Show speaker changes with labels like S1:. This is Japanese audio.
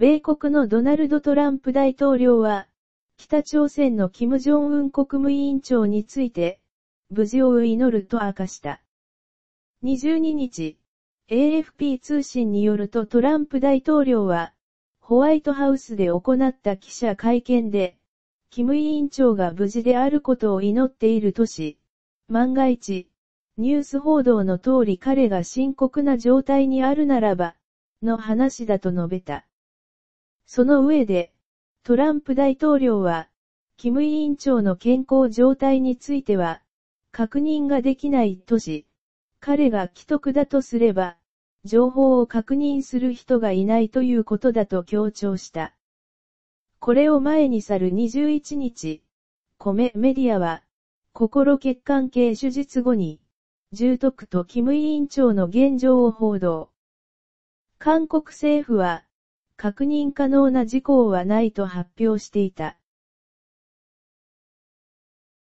S1: 米国のドナルド・トランプ大統領は、北朝鮮の金正恩国務委員長について、無事を祈ると明かした。22日、AFP 通信によるとトランプ大統領は、ホワイトハウスで行った記者会見で、キム委員長が無事であることを祈っているとし、万が一、ニュース報道の通り彼が深刻な状態にあるならば、の話だと述べた。その上で、トランプ大統領は、キム委員長の健康状態については、確認ができないとし、彼が既得だとすれば、情報を確認する人がいないということだと強調した。これを前に去る21日、米メディアは、心血管系手術後に、重篤とキム委員長の現状を報道。韓国政府は、確認可能な事項はないと発表していた。